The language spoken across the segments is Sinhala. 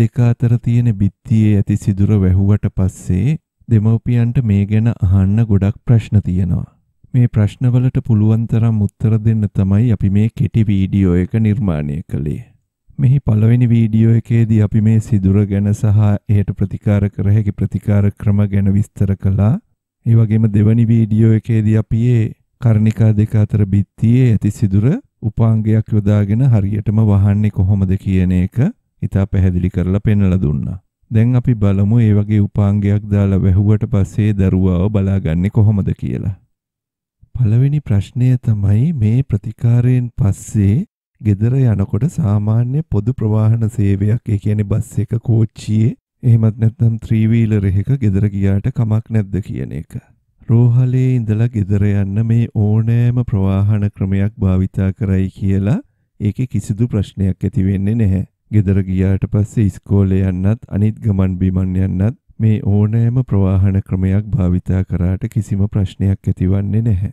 දෙක අතර තියෙන බිත්තියේ ඇති සිදුර වැහුවට පස්සේ දෙමව්පියන්ට මේ ගැන අහන්න ගොඩක් ප්‍රශ්න තියෙනවා. මේ ප්‍රශ්නවලට පුළුවන් තරම් උත්තර දෙන්න තමයි අපි මේ කෙටි වීඩියෝ එක නිර්මාණය කළේ. මෙහි පළවෙනි වීඩියෝ එකේදී අපි මේ සිදුර ගැන සහ එයට ප්‍රතිකාර කර හැකි ප්‍රතිකාර ක්‍රම ගැන විස්තර කළා. ඒ වගේම දෙවැනි වීඩියෝ එකේදී අපි ඒ කර්ණිකා දෙක අතර බිත්තියේ ඇති සිදුර උපාංගයක් යොදාගෙන හරියටම වහන්නේ කොහොමද කියන එක ඉතා පැහැදිලි කරලා පෙන්වලා දුන්නා. දැන් අපි බලමු ඒ වගේ උපාංගයක් දාලා වැහුවට පස්සේ දරුවාව බලාගන්නේ කොහොමද කියලා. පළවෙනි ප්‍රශ්නය තමයි මේ ප්‍රතිකාරයෙන් පස්සේ ගෙදර යනකොට සාමාන්‍ය පොදු ප්‍රවාහන සේවයක් ඒ කියන්නේ බස් එක කෝච්චියේ එහෙමත් නැත්නම් 3 වීලර් එකක ගෙදර ගියාට කමක් නැද්ද කියන එක. රෝහලේ ඉඳලා ගෙදර යන්න මේ ඕනෑම ප්‍රවාහන ක්‍රමයක් භාවිතා කරයි කියලා ඒකේ කිසිදු ප්‍රශ්නයක් ඇති වෙන්නේ නැහැ. ගෙදර ගියාට පස්සේ ඉස්කෝලේ යන්නත් අනිත් ගමන් බිමන් යන්නත් මේ ඕනෑම ප්‍රවාහන ක්‍රමයක් භාවිතා කරාට කිසිම ප්‍රශ්නයක් ඇතිවන්නේ නැහැ.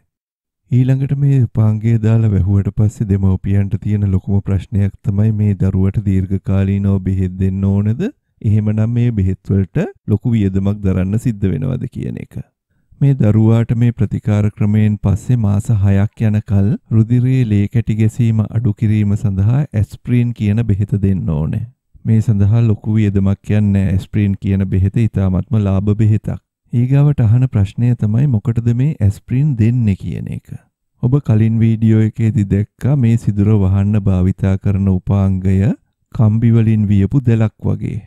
ඊළඟට මේ උපාංගය දාලා වැහුවට පස්සේ දෙමව්පියන්ට තියෙන ලොකුම ප්‍රශ්නයක් තමයි මේ දරුවට දීර්ඝකාලීනව බෙහෙත් දෙන්න ඕනද? එහෙමනම් මේ බෙහෙත් වලට ලොකු වියදමක් දරන්න සිද්ධ වෙනවද කියන එක. මේ දරුවාට මේ ප්‍රතිකාර ක්‍රමයෙන් පස්සේ මාස 6ක් යනකල් රුධිරයේ ලේ කැටි ගැසීම අඩු කිරීම සඳහා ඇස්ප්‍රින් කියන බෙහෙත දෙන්න ඕනේ. මේ සඳහා ලොකු වියදමක් යන්නේ ඇස්ප්‍රින් කියන බෙහෙත ඉතාමත්ම ලාභ බෙහෙතක්. ඊගාවට අහන ප්‍රශ්නය තමයි මොකටද මේ ඇස්ප්‍රින් දෙන්නේ කියන එක. ඔබ කලින් වීඩියෝ එකේදී දැක්කා මේ සිදුර වහන්න භාවිතා කරන උපාංගය කම්බි වලින් වියපු දැලක් වගේ.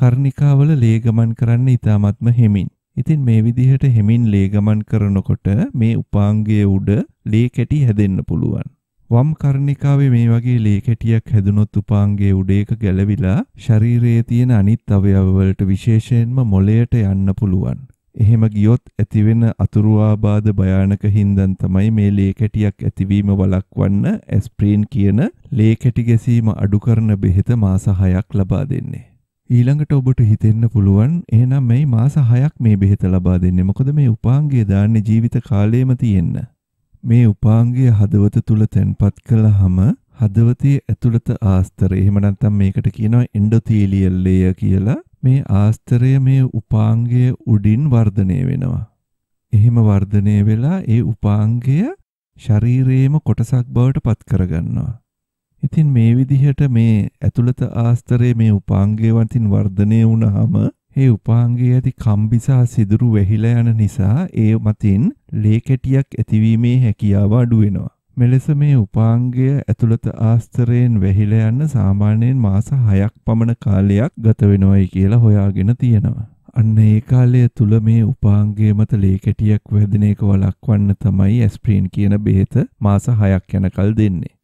කර්ණිකාවල ලේ ගමන් කරන්න ඉතාමත්ම හිමින්. ඉතින් මේ විදිහට හෙමින් ලේ ගමන් කරනකොට මේ උපාංගයේ උඩ ලේ කැටි හැදෙන්න පුළුවන්. වම් කර්ණිකාවේ මේ වගේ ලේ කැටියක් හැදුනොත් උපාංගයේ උඩ එක ගැලවිලා ශරීරයේ තියෙන අනිත් අවයව වලට විශේෂයෙන්ම මොළයට යන්න පුළුවන්. එහෙම ගියොත් ඇතිවෙන අතුරු ආබාධ භයානක හින්දන් තමයි මේ ලේ කැටියක් ඇතිවීම වළක්වන්න ඇස්ප්‍රීන් කියන ලේ කැටි ගැසීම අඩු කරන බෙහෙත මාස 6ක් ලබා දෙන්නේ. ඊළඟට ඔබට හිතෙන්න පුළුවන් එහෙනම් මේ මාස 6ක් මේ බෙහෙත ලබා දෙන්නේ මොකද මේ උපාංගය දාන්නේ ජීවිත කාලයම තියෙන්න මේ උපාංගය හදවත තුල තැන්පත් කළාම හදවතේ ඇතුළත ආස්තරය එහෙම නැත්නම් මේකට කියනවා එන්ඩොතීලියල් ලේයර් කියලා මේ ආස්තරය මේ උපාංගය උඩින් වර්ධනය වෙනවා එහෙම වර්ධනය වෙලා ඒ උපාංගය ශරීරයේම කොටසක් බවට පත් කරගන්නවා ඉතින් මේ විදිහට මේ ඇතුළත ආස්තරයේ මේ උපාංගයන්තින් වර්ධනය වුණාම ඒ උපාංගයේ ඇති කම්බිසා සිදුරු වැහිලා යන නිසා ඒ මතින් ලේ කැටියක් ඇතිවීමේ හැකියාව අඩු වෙනවා. මෙලෙස මේ උපාංගය ඇතුළත ආස්තරයෙන් වැහිලා යන සාමාන්‍යයෙන් මාස 6ක් පමණ කාලයක් ගත වෙනවයි කියලා හොයාගෙන තියෙනවා. අන්න ඒ කාලය තුල මේ උපාංගයේ මත ලේ කැටියක් වැදින එක වළක්වන්න තමයි ඇස්ප්‍රින් කියන බෙහෙත මාස 6ක් යනකල් දෙන්නේ.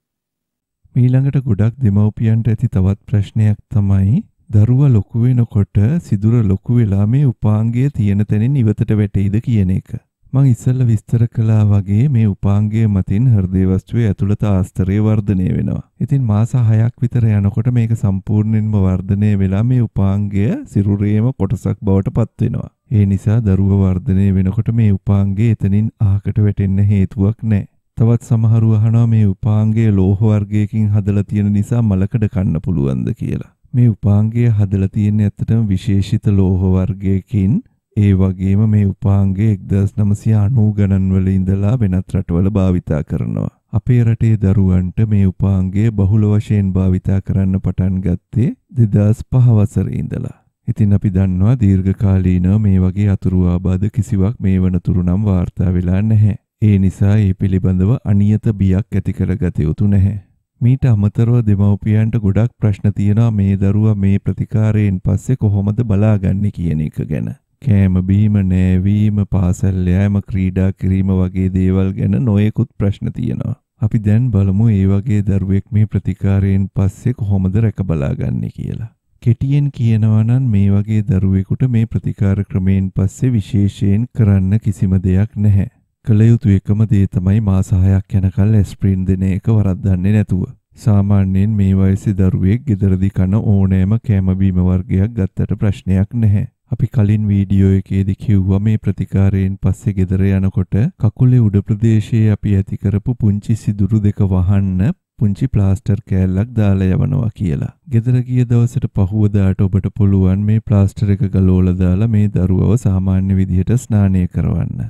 ඊළඟට ගොඩක් දෙමව්පියන්ට ඇති තවත් ප්‍රශ්නයක් තමයි දරුවා ලොකු වෙනකොට සිදුර ලොකු වෙලා මේ උපාංගය තියෙන තැනින් ඉවතට වැටෙයිද කියන එක. මං ඉස්සෙල්ල විස්තර කළා වගේ මේ උපාංගය මතින් හෘදේ වස්තුවේ ඇතුළත ආස්තරය වර්ධනය වෙනවා. ඉතින් මාස 6ක් විතර යනකොට මේක සම්පූර්ණයෙන්ම වර්ධනය වෙලා මේ උපාංගය සිරුරේම කොටසක් බවට පත් වෙනවා. ඒ නිසා දරුවා වර්ධනය වෙනකොට මේ උපාංගය එතනින් අහකට වැටෙන්න හේතුවක් නැහැ. තවත් සමහරු අහනවා මේ උපාංගයේ ලෝහ වර්ගයකින් හදලා තියෙන නිසා මලකඩ කන්න පුළුවන්ද කියලා. මේ උපාංගය හදලා තියෙන්නේ ඇත්තටම විශේෂිත ලෝහ වර්ගයකින්. ඒ වගේම මේ උපාංගය 1990 ගණන් වල ඉඳලා වෙනත් රටවල භාවිතා කරනවා. අපේ රටේ දරුවන්ට මේ උපාංගය බහුල වශයෙන් භාවිතා කරන්න පටන් ගත්තේ 2005 වසරේ ඉඳලා. ඉතින් අපි දන්නවා දීර්ඝකාලීනව මේ වගේ අතුරු ආබාධ කිසිවක් මේ වනතුරු නම් වාර්තා වෙලා නැහැ. ඒ නිසා ඒ පිළිබඳව අනියත බියක් ඇති කරගත යුතු නැහැ. මීට අමතරව දෙමව්පියන්ට ගොඩක් ප්‍රශ්න තියෙනවා මේ දරුවා මේ ප්‍රතිකාරයෙන් පස්සේ කොහොමද බලාගන්නේ කියන එක ගැන. කෑම බීම නෑවීම පාසල් යාම ක්‍රීඩා කිරීම වගේ දේවල් ගැන නොයෙකුත් ප්‍රශ්න තියෙනවා. අපි දැන් බලමු ඒ වගේ දරුවෙක් මේ ප්‍රතිකාරයෙන් පස්සේ කොහොමද රැකබලාගන්නේ කියලා. කෙටියෙන් කියනවා නම් මේ වගේ දරුවෙකුට මේ ප්‍රතිකාර ක්‍රමයෙන් පස්සේ විශේෂයෙන් කරන්න කිසිම දෙයක් නැහැ. කළ යුතු එකම දේ තමයි මාස 6ක් යනකල් ඇස්ප්‍රින් දෙන එක වරද්දන්නේ නැතුව. සාමාන්‍යයෙන් මේ වයසේ දරුවෙක් ගෙදරදී කන ඕනෑම කෑම බීම වර්ගයක් ගත්තට ප්‍රශ්නයක් නැහැ. අපි කලින් වීඩියෝ එකේදී කිව්වා මේ ප්‍රතිකාරයෙන් පස්සේ ගෙදර යනකොට කකුලේ උඩ ප්‍රදේශයේ අපි ඇති කරපු පුංචි සිදුරු දෙක වහන්න පුංචි ප්ලාස්ටර් කෑල්ලක් දාලා යවනවා කියලා. ගෙදර ගිය දවසට පහුවදාට ඔබට පුළුවන් මේ ප්ලාස්ටර් එක ගලවලා දාලා මේ දරුවව සාමාන්‍ය විදිහට ස්නානය කරවන්න.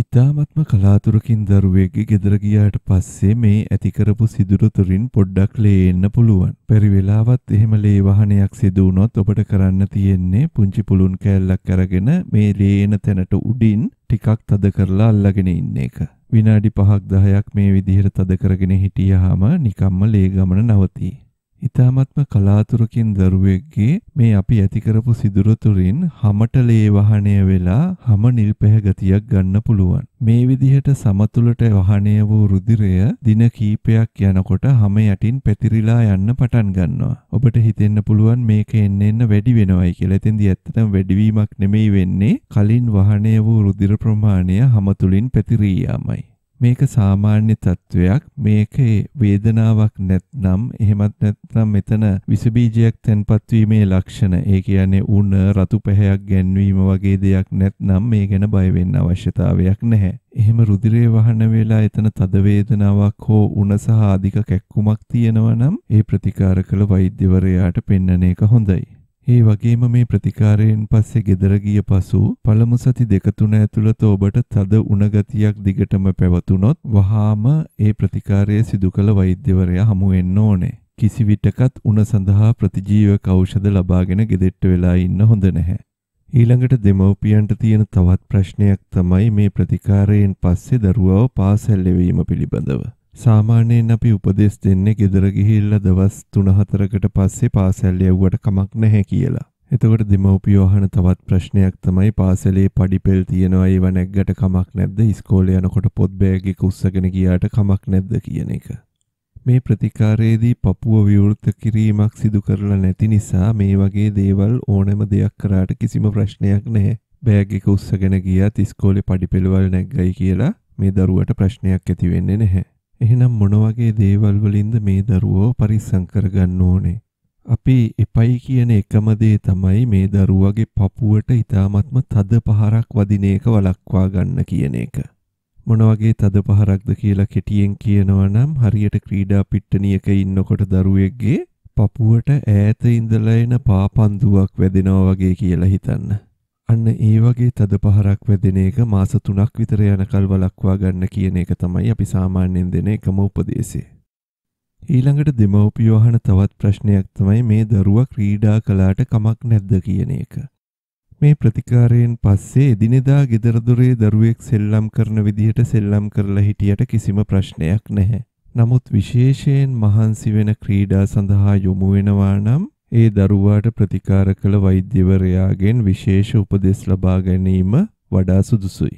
ඉතාමත්ම කලාතුරකින් දරුවෙක්ගේ ගෙදර ගියාට පස්සේ මේ ඇති කරපු සිදුරු තුරින් පොඩ්ඩක් ලේ එන්න පුළුවන්. පරි වෙලාවත් එහෙම ලේ වහනයක් සිදු වුණොත් ඔබට කරන්න තියෙන්නේ පුංචි පුළුන් කෑල්ලක් අරගෙන මේ ලේ එන තැනට උඩින් ටිකක් තද කරලා අල්ලගෙන ඉන්න එක. විනාඩි 5ක් 10ක් මේ විදිහට තද කරගෙන හිටියාම නිකම්ම ලේ ගමන නවතී. ඉතාමත්ම කලාතුරකින් දරුවෙක්ගේ මේ අපි ඇති කරපු සිදුර තුරින් හැමට ලේ වහණය වෙලා හැම නිල් පැහැ ගතියක් ගන්න පුළුවන්. මේ විදිහට සමතුලට වහණය වූ රුධිරය දින කීපයක් යනකොට හැම යටින් පැතිරිලා යන්න පටන් ගන්නවා. ඔබට හිතෙන්න පුළුවන් මේක එන්න එන්න වැඩි වෙනවයි කියලා. එතෙන්දී ඇත්තටම වැඩිවීමක් නෙමෙයි වෙන්නේ. කලින් වහණය වූ රුධිර ප්‍රමාණය හැම තුලින් පැතිරී යාමයි. මේක සාමාන්‍ය තත්වයක් මේකේ වේදනාවක් නැත්නම් එහෙමත් නැත්නම් මෙතන විස බීජයක් තැන්පත් වීමේ ලක්ෂණ ඒ කියන්නේ උණ රතු පැහැයක් ගැන්වීම වගේ දෙයක් නැත්නම් මේ ගැන බය වෙන්න අවශ්‍යතාවයක් නැහැ. එහෙම රුධිරය වහන වෙලා එතන තද වේදනාවක් හෝ උණ සහ අධික කැක්කුමක් තියෙනවා නම් ඒ ප්‍රතිකාර කළ වෛද්‍යවරයාට පෙන්වන එක හොඳයි. ඒ වගේම මේ ප්‍රතිකාරයෙන් පස්සේ ගෙදර ගිය පසු පළමු සති දෙක තුන ඇතුළත ඔබට තද උණ ගතියක් දිගටම පැවතුනොත් වහාම ඒ ප්‍රතිකාරය සිදු කළ වෛද්‍යවරයා හමු වෙන්න ඕනේ. කිසි විටකත් උණ සඳහා ප්‍රතිජීවක ඖෂධ ලබාගෙන ගෙදෙට්ට වෙලා ඉන්න හොඳ නැහැ. ඊළඟට දෙමව්පියන්ට තියෙන තවත් ප්‍රශ්නයක් තමයි මේ ප්‍රතිකාරයෙන් පස්සේ දරුවව පාසල් ලැබීම පිළිබඳව. සාමාන්‍යයෙන් අපි උපදෙස් දෙන්නේ ගෙදර ගිහිල්ලා දවස් 3-4කට පස්සේ පාසල් යවුවට කමක් නැහැ කියලා. එතකොට දෙමව්පියෝ අහන තවත් ප්‍රශ්නයක් තමයි පාසලේ පඩිපෙල් තියනවා ඒව නැග්ගට කමක් නැද්ද ඉස්කෝලේ යනකොට පොත් බෑග් එක උස්සගෙන ගියාට කමක් නැද්ද කියන එක. මේ ප්‍රතිකාරයේදී Papua විවෘත කිරීමක් සිදු කරලා නැති නිසා මේ වගේ දේවල් ඕනෑම දෙයක් කරාට කිසිම ප්‍රශ්නයක් නැහැ. බෑග් එක උස්සගෙන ගියත් ඉස්කෝලේ පඩිපෙළවල් නැග්ගයි කියලා මේ දරුවට ප්‍රශ්නයක් ඇති වෙන්නේ නැහැ. එහෙනම් මොන වගේ දේවල් වලින්ද මේ දරුවෝ පරිස්සම් කරගන්න ඕනේ? අපි එපයි කියන එකම දේ තමයි මේ දරුවගේ පපුවට ඊ타මත්ම තද පහරක් වදින එක වළක්වා ගන්න කියන එක. මොන වගේ තද පහරක්ද කියලා කෙටියෙන් කියනවා නම් හරියට ක්‍රීඩා පිට්ටනියක ඉන්නකොට දරුවෙක්ගේ පපුවට ඈත ඉඳලා එන පාපන්දුවක් වැදෙනවා වගේ කියලා හිතන්න. අන්න ඒ වගේ තද පහරක් වැදෙන එක මාස 3ක් විතර යනකල් වළක්වා ගන්න කියන එක තමයි අපි සාමාන්‍යයෙන් දෙන එකම උපදේශය. ඊළඟට දෙමව්පියෝ අහන තවත් ප්‍රශ්නයක් තමයි මේ දරුවා ක්‍රීඩා කළාට කමක් නැද්ද කියන එක. මේ ප්‍රතිකාරයෙන් පස්සේ එදිනෙදා ගෙදරදොරේ දරුවෙක් සෙල්ලම් කරන විදිහට සෙල්ලම් කරලා හිටියට කිසිම ප්‍රශ්නයක් නැහැ. නමුත් විශේෂයෙන් මහන්සි වෙන ක්‍රීඩා සඳහා යොමු වෙනවා නම් ඒ දරුවාට ප්‍රතිකාර කළ වෛද්‍යවරයාගෙන් විශේෂ උපදෙස් ලබා ගැනීම වඩා සුදුසුයි.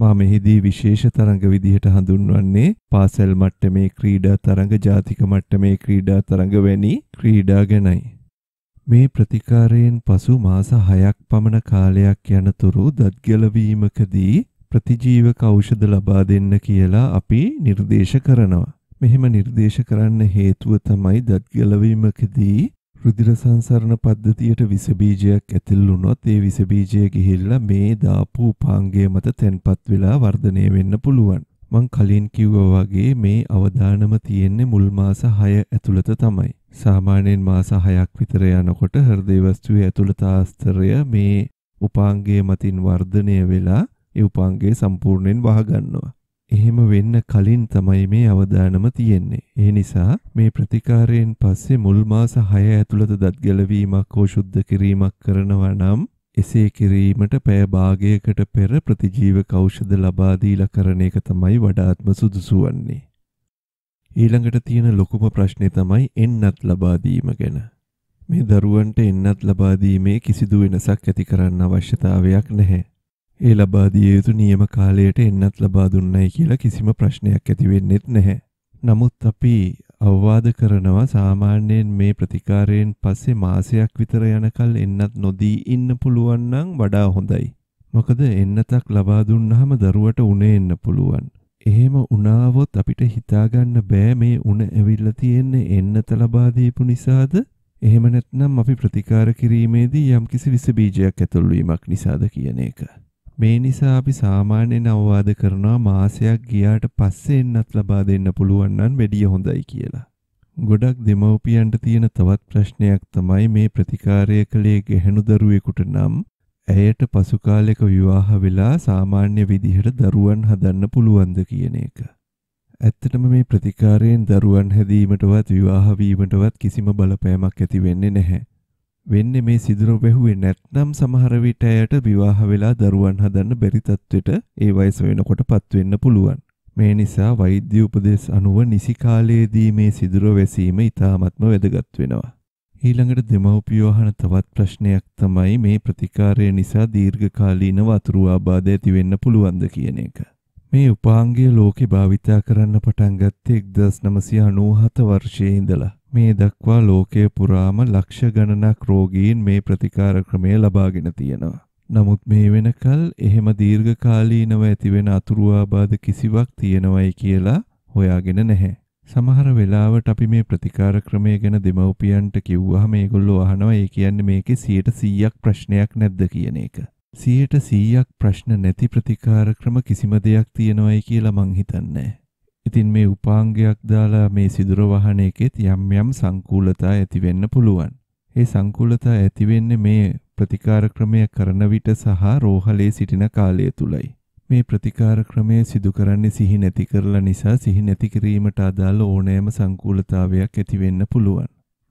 මා මෙහිදී විශේෂ තරඟ විදිහට හඳුන්වන්නේ පාසල් මට්ටමේ ක්‍රීඩා තරඟ ජාතික මට්ටමේ ක්‍රීඩා තරඟ වැනි ක්‍රීඩා ගැනයි. මේ ප්‍රතිකාරයෙන් පසු මාස 6ක් පමණ කාලයක් යනතුරු දත් ගැලවීමකදී ප්‍රතිජීවක ඖෂධ ලබා දෙන්න කියලා අපි නිර්දේශ කරනවා. මෙහෙම නිර්දේශ කරන්න හේතුව තමයි දත් ගැලවීමකදී රුධිර සංසරණ පද්ධතියට විස බීජයක් ඇතුල් වුණොත් ඒ විස බීජය ගිහිල්ලා මේ දාපු උපාංගය මත තැන්පත් වෙලා වර්ධනය වෙන්න පුළුවන්. මං කලින් කිව්වා වගේ මේ අවදානම තියෙන්නේ මුල් මාස 6 ඇතුළත තමයි. සාමාන්‍යයෙන් මාස 6ක් විතර යනකොට හෘදේ වස්තුවේ ඇතුළත ආස්තරය මේ උපාංගය මතින් වර්ධනය වෙලා ඒ උපාංගය සම්පූර්ණයෙන් වහගන්නවා. එහෙම වෙන්න කලින් තමයි මේ අවදානම තියෙන්නේ. ඒ නිසා මේ ප්‍රතිකාරයෙන් පස්සේ මුල් මාස 6 ඇතුළත දත් ගැලවීමක් හෝ සුද්ධ කිරීමක් කරනවා නම් එසේ කිරීමට පැය භාගයකට පෙර ප්‍රතිජීවක ඖෂධ ලබා දීලා කරන එක තමයි වඩාත්ම සුදුසු වන්නේ. ඊළඟට තියෙන ලොකුම ප්‍රශ්නේ තමයි එන්නත් ලබා දීම ගැන. මේ දරුවන්ට එන්නත් ලබා දීමේ කිසිදු වෙනසක් ඇති කරන්න අවශ්‍යතාවයක් නැහැ. ඒ ලබා දිය යුතු නියම කාලයට එන්නත් ලබා දුන්නයි කියලා කිසිම ප්‍රශ්නයක් ඇති වෙන්නෙත් නැහැ. නමුත් අපි අවවාද කරනවා සාමාන්‍යයෙන් මේ ප්‍රතිකාරයෙන් පස්සේ මාසයක් විතර යනකල් එන්නත් නොදී ඉන්න පුළුවන් නම් වඩා හොඳයි. මොකද එන්නතක් ලබා දුන්නාම දරුවට උණ එන්න පුළුවන්. එහෙම උනාවොත් අපිට හිතාගන්න බෑ මේ උණ ඇවිල්ලා තියෙන්නේ එන්නත ලබා දීපු නිසාද? එහෙම නැත්නම් අපි ප්‍රතිකාර කිරීමේදී යම්කිසි විස බීජයක් ඇතුළු වීමක් නිසාද කියන එක. මේ නිසා අපි සාමාන්‍යයෙන් අවවාද කරනවා මාසයක් ගියාට පස්සේ එන්නත් ලබා දෙන්න පුළුවන් නම් වැඩිය හොඳයි කියලා. ගොඩක් දෙමව්පියන්ට තියෙන තවත් ප්‍රශ්නයක් තමයි මේ ප්‍රතිකාරය කළේ ගැහැණු දරුවෙකුට නම් ඇයට පසු කාලයක විවාහ වෙලා සාමාන්‍ය විදිහට දරුවන් හදන්න පුළුවන්ද කියන එක. ඇත්තටම මේ ප්‍රතිකාරයෙන් දරුවන් හැදීමටවත් විවාහ වීමටවත් කිසිම බලපෑමක් ඇති වෙන්නේ නැහැ. වෙන්නේ මේ සිදුර වැහුවේ නැත්නම් සමහර විට ඇයට විවාහ වෙලා දරුවන් හදන්න බැරි තත්වෙට ඒ වයස වෙනකොටපත් වෙන්න පුළුවන්. මේ නිසා වෛද්‍ය උපදෙස් අනුව නිසි කාලයේදී මේ සිදුර වැසීම ඉතාමත්ම වැදගත් වෙනවා. ඊළඟට දෙමව්පියෝ අහන තවත් ප්‍රශ්නයක් තමයි මේ ප්‍රතිකාරය නිසා දීර්ඝකාලීන වතුරු ආබාධ ඇති වෙන්න පුළුවන්ද කියන එක. මේ උපාංගීය ලෝකේ භාවිතා කරන්න පටන් ගත්තේ 1997 වර්ෂයේ ඉඳලා. මේ දක්වා ලෝකය පුරාම ලක්ෂ ගණනක් රෝගීන් මේ ප්‍රතිකාර ක්‍රමය ලබාගෙන තියෙනවා. නමුත් මේ වෙනකල් එහෙම දීර්ඝකාලීනව ඇතිවෙන අතුරු ආබාධ කිසිවක් තියෙනවයි කියලා හොයාගෙන නැහැ. සමහර වෙලාවට අපි මේ ප්‍රතිකාර ක්‍රමය ගැන දෙමව්පියන්ට කිව්වහම මේගොල්ලෝ අහනවා ඒ කියන්නේ මේකේ 100% ප්‍රශ්නයක් නැද්ද කියන එක. 100ට 100ක් ප්‍රශ්න නැති ප්‍රතිකාර ක්‍රම කිසිම දෙයක් තියෙනවයි කියලා මං හිතන්නේ. ඉතින් මේ උපාංගයක් දාලා මේ සිදුර වහන එකෙත් යම් යම් සංකූලතා ඇති වෙන්න පුළුවන්. ඒ සංකූලතා ඇති වෙන්නේ මේ ප්‍රතිකාර ක්‍රමය කරන විට සහ රෝහලේ සිටින කාලය තුලයි. මේ ප්‍රතිකාර ක්‍රමය සිදු කරන්නේ සිහි නැති කරලා නිසා සිහි නැති කිරීමට අදාළ ඕනෑම සංකූලතාවයක් ඇති වෙන්න පුළුවන්.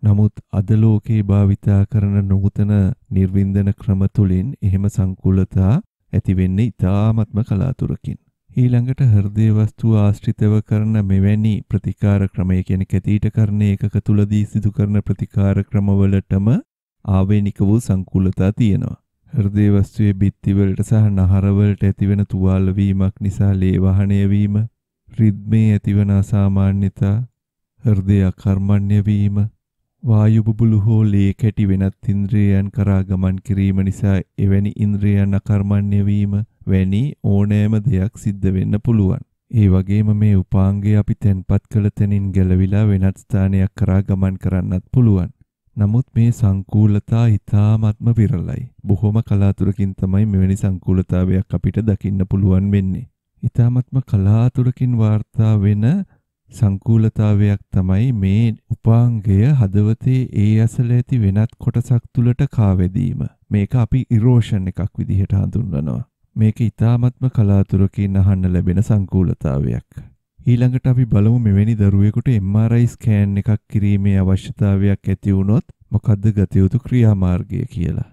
නමුත් අද ලෝකේ භාවිතා කරන නූතන නිර්වින්දන ක්‍රම තුලින් එහෙම සංකූලතා ඇති වෙන්නේ ඉතාමත්ම කලාතුරකින්. ඊළඟට හෘදේ වස්තුව ආශ්‍රිතව කරන මෙවැනි ප්‍රතිකාර ක්‍රමය කියන්නේ කැතීටකරණ ඒකක තුලදී සිදු කරන ප්‍රතිකාර ක්‍රමවලටම ආවේනික වූ සංකූලතා තියෙනවා. හෘදේ වස්තුවේ බිත්ති වලට සහ නහර වලට ඇතිවන තුවාල වීමක් නිසා ලේ වහණය වීම, රිද්මේ ඇතිවන අසාමාන්‍යතා, හෘදේ අකර්මණ්‍ය වීම, වායු බුබුලු හෝ ලේ කැටි වෙනත් ඉන්ද්‍රියයන් කරා ගමන් කිරීම නිසා එවැනි ඉන්ද්‍රියයන් අකර්මණ්‍ය වීම වැනි ඕනෑම දෙයක් සිද්ධ වෙන්න පුළුවන්. ඒ වගේම මේ උපාංගය අපි තැන්පත් කළ තැනින් ගැලවිලා වෙනත් ස්ථානයක් කරා ගමන් කරන්නත් පුළුවන්. නමුත් මේ සංකූලතා ඊ타ත්ම විරලයි. බොහොම කලාතුරකින් තමයි මෙවැනි සංකූලතාවයක් අපිට දකින්න පුළුවන් වෙන්නේ. ඊ타ත්ම කලාතුරකින් වාර්තා වෙන සංකූලතාවයක් තමයි මේ උපාංගය හදවතේ ඒ ඇසල ඇති වෙනත් කොටසක් තුලට කාවැදීම. මේක අපි ඉරෝෂන් එකක් විදිහට හඳුන්වනවා. මේක ඊ타ත්ම කලාතුරකින් අහන්න ලැබෙන සංකූලතාවයක්. ඊළඟට අපි බලමු මෙවැනි දරුවෙකුට MRI ස්කෑන් එකක් කිරීමේ අවශ්‍යතාවයක් ඇති වුණොත් මොකද්ද ගත යුතු ක්‍රියාමාර්ගය කියලා.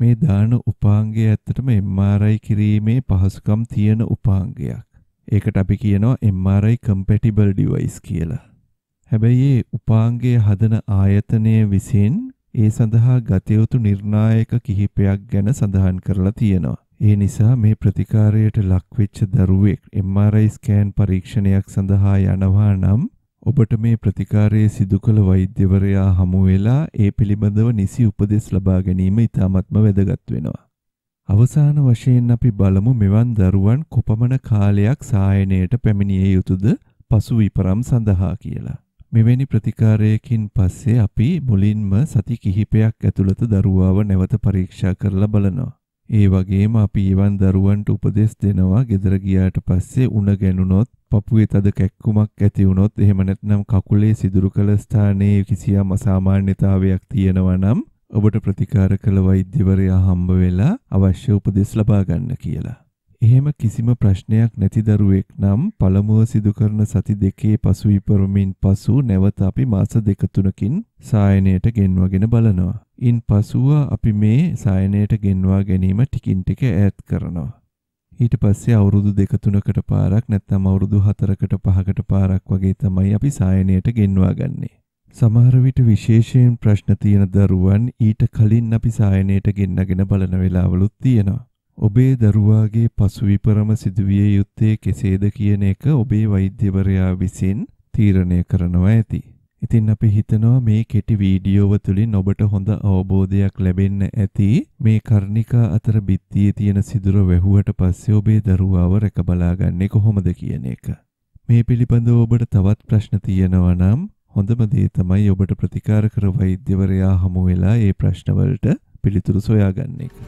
මේ දාන උපාංගය ඇත්තටම MRI කිරීමේ පහසුකම් තියෙන උපාංගයක්. ඒකට අපි කියනවා MRI compatible device කියලා. හැබැයි උපාංගයේ හදන ආයතනය විසින් ඒ සඳහා ගතයුතු නිර්ණායක කිහිපයක් ගැන සඳහන් කරලා තියෙනවා. ඒ නිසා මේ ප්‍රතිකාරයට ලක්වෙච්ච දරුවෙක් MRI ස්කෑන් පරීක්ෂණයක් සඳහා යනවා නම් ඔබට මේ ප්‍රතිකාරයේ සිදු කළ වෛද්‍යවරයා හමු වෙලා ඒ පිළිබඳව නිසි උපදෙස් ලබා ගැනීම ඉතාමත්ම වැදගත් වෙනවා. අවසාන වශයෙන් අපි බලමු මෙවන් දරුවන් කොපමණ කාලයක් සායනයට පැමිණිය යුතුද පසු විපරම් සඳහා කියලා. මෙවැනි ප්‍රතිකාරයකින් පස්සේ අපි මුලින්ම සති කිහිපයක් ඇතුළත දරුවාව නැවත පරීක්ෂා කරලා බලනවා. ඒ වගේම අපි ඊවන් දරුවන්ට උපදෙස් දෙනවා ගෙදර ගියාට පස්සේ උණ ගැනුනොත්, පපුවේ තද කැක්කුමක් ඇති වුනොත්, එහෙම නැත්නම් කකුලේ සිදුරු කළ ස්ථානයේ කිසියම් අසාමාන්‍යතාවයක් තියෙනවා නම් ඔබට ප්‍රතිකාර කළ වෛද්‍යවරයා හම්බ වෙලා අවශ්‍ය උපදෙස් ලබා ගන්න කියලා. එහෙම කිසිම ප්‍රශ්නයක් නැති දරුවෙක් නම් පළමුව සිදු කරන සති දෙකේ පසු විපරමින් පසු නැවත අපි මාස දෙක තුනකින් සායනයට ගෙන්වගෙන බලනවා. ඉන් පසුව අපි මේ සායනයට ගෙන්වා ගැනීම ටිකින් ටික ඈත් කරනවා. ඊට පස්සේ අවුරුදු දෙක තුනකට පාරක් නැත්නම් අවුරුදු හතරකට පහකට පාරක් වගේ තමයි අපි සායනයට ගෙන්වා ගන්නේ. සමහර විට විශේෂයෙන් ප්‍රශ්න තියෙන දරුවන් ඊට කලින් අපි සායනයට ගෙන්නගෙන බලන වෙලාවලුත් තියෙනවා. ඔබේ දරුවාගේ පසුවිපරම සිදුවිය යුත්තේ කෙසේද කියන එක ඔබේ වෛද්‍යවරයා විසින් තීරණය කරනවා ඇති. ඉතින් අපි හිතනවා මේ කෙටි වීඩියෝව තුළින් ඔබට හොඳ අවබෝධයක් ලැබෙන්න ඇති මේ කර්ණිකා අතර බිත්තියේ තියෙන සිදුර වැහුවට පස්සේ ඔබේ දරුවාව රැක බලාගන්නේ කොහොමද කියන එක. මේ පිළිබඳව ඔබට තවත් ප්‍රශ්න තියෙනවා නම් හොඳම දේ තමයි ඔබට ප්‍රතිකාර කර වෛද්‍යවරයා හමු වෙලා ඒ ප්‍රශ්නවලට පිළිතුරු සොයාගන්න එක.